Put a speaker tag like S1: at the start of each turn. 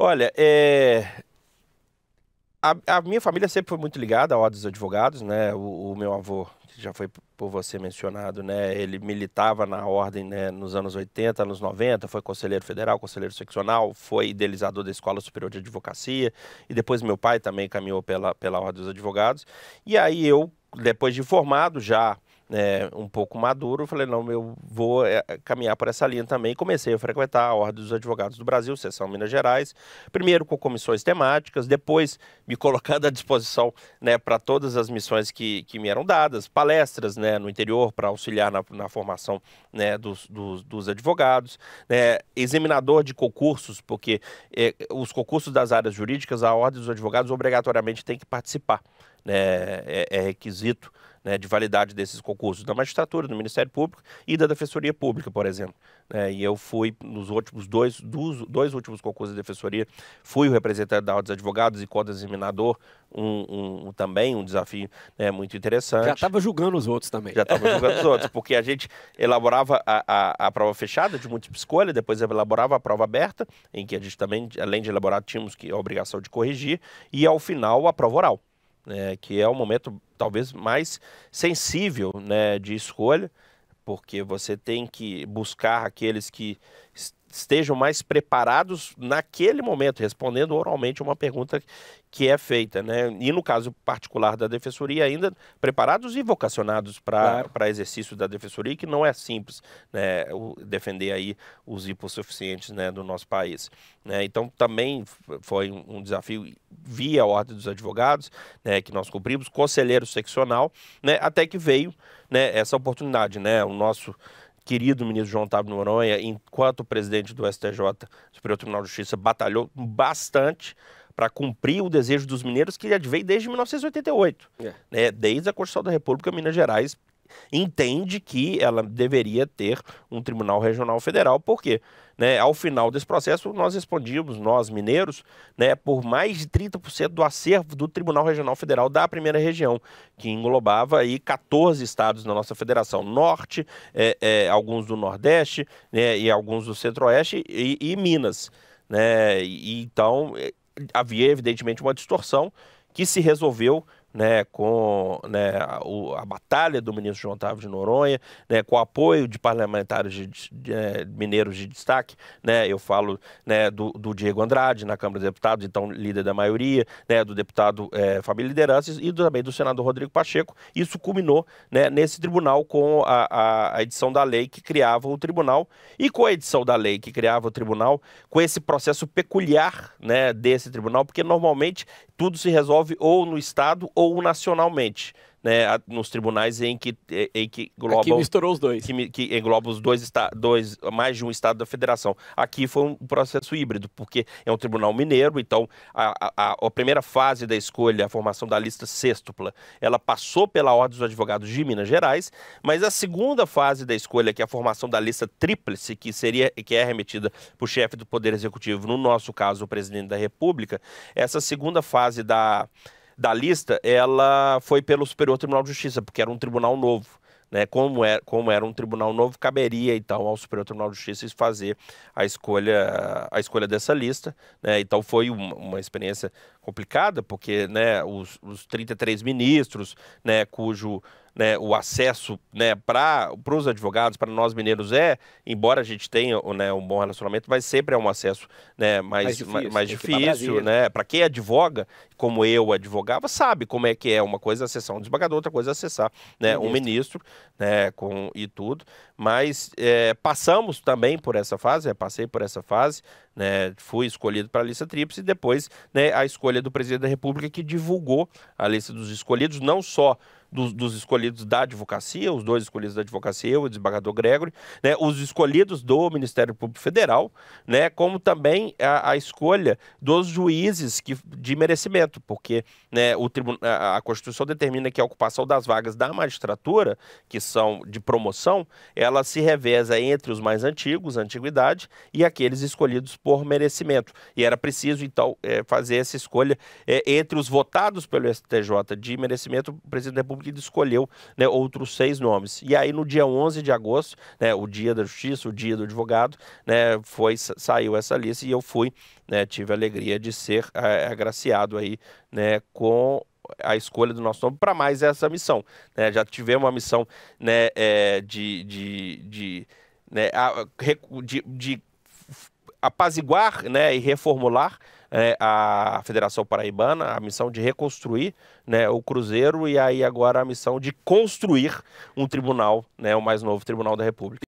S1: Olha, é... a, a, minha família sempre foi muito ligada à ordem dos advogados, né? O, o, meu avô, que já foi por você mencionado, né? Ele militava na ordem né? nos anos 80, anos 90, foi conselheiro federal, conselheiro seccional, foi idealizador da Escola Superior de Advocacia, e depois meu pai também caminhou pela, pela ordem dos advogados. E aí eu, depois de formado já né, um pouco maduro, falei, não, eu vou é, caminhar por essa linha também. Comecei a frequentar a Ordem dos Advogados do Brasil, Seção Minas Gerais, primeiro com comissões temáticas, depois me colocando à disposição né, para todas as missões que, que me eram dadas, palestras né, no interior para auxiliar na, na formação né, dos, dos, dos advogados, né, examinador de concursos, porque é, os concursos das áreas jurídicas, a Ordem dos Advogados obrigatoriamente tem que participar né, é, é, requisito né, de validade desses concursos, da magistratura, do Ministério Público e da Defensoria Pública, por exemplo. É, e eu fui, nos últimos dois, dos, dois últimos concursos de defensoria, fui o representante da dos Advogados e co examinador, um, um, um, também um desafio né, muito interessante. Já estava julgando os outros também. Já estava julgando os outros, porque a gente elaborava a, a, a, prova fechada de múltipla escolha, depois elaborava a prova aberta, em que a gente também, além de elaborar, tínhamos que, a obrigação de corrigir, e ao final a prova oral é, que é o momento talvez mais sensível né, de escolha, porque você tem que buscar aqueles que estejam mais preparados naquele momento, respondendo oralmente uma pergunta que é feita, né? E no caso particular da defensoria, ainda preparados e vocacionados para claro. exercício da defensoria, que não é simples, né? O, defender aí os hipossuficientes, né, do nosso país, né? Então também foi um desafio via a ordem dos advogados, né, que nós cumprimos, conselheiro seccional, né? Até que veio, né, essa oportunidade, né? O nosso querido ministro João Otávio Noronha, enquanto presidente do STJ, Superior Tribunal de Justiça, batalhou bastante para cumprir o desejo dos mineiros que advém desde 1988. É. Né? Desde a Constituição da República, Minas Gerais entende que ela deveria ter um Tribunal Regional Federal, porque né, ao final desse processo nós respondíamos, nós mineiros, né, por mais de 30% do acervo do Tribunal Regional Federal da primeira região, que englobava aí 14 estados na nossa federação, norte, é, é, alguns do nordeste né, e alguns do centro-oeste e, e, Minas. Né? E, então é, havia evidentemente uma distorção que se resolveu né, com né, a, a, batalha do ministro João Otávio de Noronha, né, com o apoio de parlamentares de, de, de, eh, mineiros de destaque, né, eu falo né, do, do, Diego Andrade na Câmara dos Deputados, então líder da maioria, né, do deputado é, Fabio Lideranças e do, também do senador Rodrigo Pacheco. Isso culminou né, nesse tribunal com a, a, a edição da lei que criava o tribunal e com a edição da lei que criava o tribunal, com esse processo peculiar né, desse tribunal, porque normalmente tudo se resolve ou no Estado ou nacionalmente. Né, nos tribunais em que, em que globam, Aqui misturou os dois. Que, que engloba os dois, dois, mais de um estado da federação. Aqui foi um processo híbrido, porque é um tribunal mineiro, então a, a, a primeira fase da escolha, a formação da lista sextupla, ela passou pela Ordem dos Advogados de Minas Gerais, mas a segunda fase da escolha, que é a formação da lista tríplice, que, seria, que é remetida para o chefe do Poder Executivo, no nosso caso, o presidente da República, essa segunda fase da da lista, ela foi pelo Superior Tribunal de Justiça, porque era um tribunal novo. Né, como, é, como era um tribunal novo, caberia então ao Superior Tribunal de Justiça fazer a escolha, a escolha dessa lista. Né, então foi uma, uma, experiência complicada, porque né, os, os 33 ministros, né, cujo né, o acesso né, para os advogados, para nós mineiros, é, embora a gente tenha né, um bom relacionamento, mas sempre é um acesso né, mais, mais difícil. Para né? Né? quem advoga, como eu advogava, sabe como é que é uma coisa acessar um desembargador, outra coisa acessar né, um ministro né, com, e tudo. Mas é, passamos também por essa fase, é, passei por essa fase, né, foi escolhido para a lista tríplice e depois né, a escolha do presidente da República que divulgou a lista dos escolhidos, não só dos, dos, escolhidos da advocacia, os dois escolhidos da advocacia, eu, o desembargador Gregory, né, os escolhidos do Ministério Público Federal, né, como também a, a escolha dos juízes que, de merecimento, porque né, o a, a, Constituição determina que a ocupação das vagas da magistratura, que são de promoção, ela se reveza entre os mais antigos, a antiguidade, e aqueles escolhidos por por merecimento. E era preciso, então, é, fazer essa escolha é, entre os votados pelo STJ de merecimento. O presidente da República escolheu né, outros seis nomes. E aí, no dia 11 de agosto, né, o dia da justiça, o dia do advogado, né, foi, saiu essa lista e eu fui, né, tive a alegria de ser é, agraciado aí né, com a escolha do nosso nome para mais essa missão. Né? Já tivemos uma missão né, é, de, de, de, né, a, de, de apaziguar né, e reformular é, a Federação Paraibana, a missão de reconstruir né, o Cruzeiro e aí agora a missão de construir um tribunal, né, o mais novo Tribunal da República.